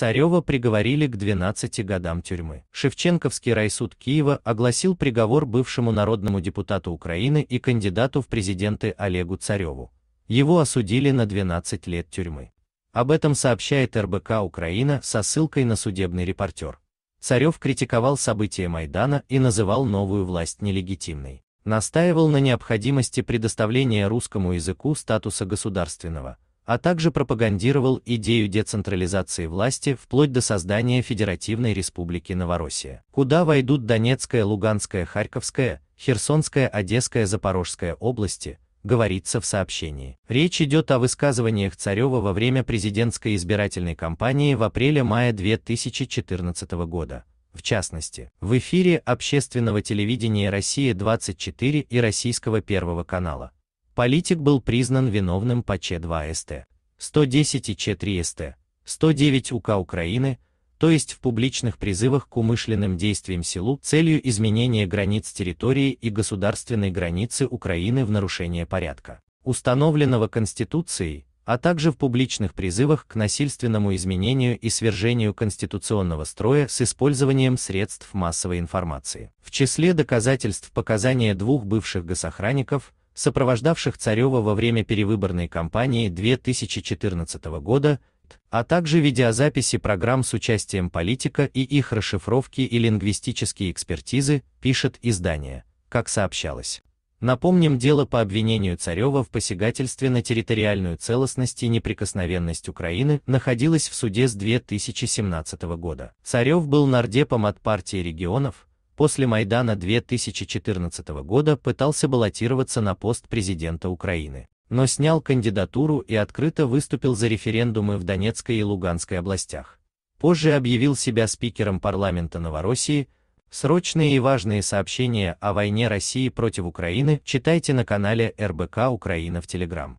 Царева приговорили к 12 годам тюрьмы. Шевченковский райсуд Киева огласил приговор бывшему народному депутату Украины и кандидату в президенты Олегу Цареву. Его осудили на 12 лет тюрьмы. Об этом сообщает РБК Украина со ссылкой на судебный репортер. Царев критиковал события Майдана и называл новую власть нелегитимной. Настаивал на необходимости предоставления русскому языку статуса государственного – а также пропагандировал идею децентрализации власти вплоть до создания Федеративной Республики Новороссия, куда войдут Донецкая, Луганская, Харьковская, Херсонская, Одесская, Запорожская области, говорится в сообщении. Речь идет о высказываниях Царева во время президентской избирательной кампании в апреле-мае 2014 года. В частности, в эфире общественного телевидения России 24 и российского Первого канала Политик был признан виновным по Ч2СТ, 110 и Ч3СТ, 109 УК Украины, то есть в публичных призывах к умышленным действиям силу целью изменения границ территории и государственной границы Украины в нарушение порядка, установленного Конституцией, а также в публичных призывах к насильственному изменению и свержению конституционного строя с использованием средств массовой информации. В числе доказательств показания двух бывших госохранников – сопровождавших Царева во время перевыборной кампании 2014 года, а также видеозаписи программ с участием политика и их расшифровки и лингвистические экспертизы, пишет издание, как сообщалось. Напомним дело по обвинению Царева в посягательстве на территориальную целостность и неприкосновенность Украины находилось в суде с 2017 года. Царев был нардепом от партии регионов, после Майдана 2014 года пытался баллотироваться на пост президента Украины, но снял кандидатуру и открыто выступил за референдумы в Донецкой и Луганской областях. Позже объявил себя спикером парламента Новороссии. Срочные и важные сообщения о войне России против Украины читайте на канале РБК Украина в Телеграм.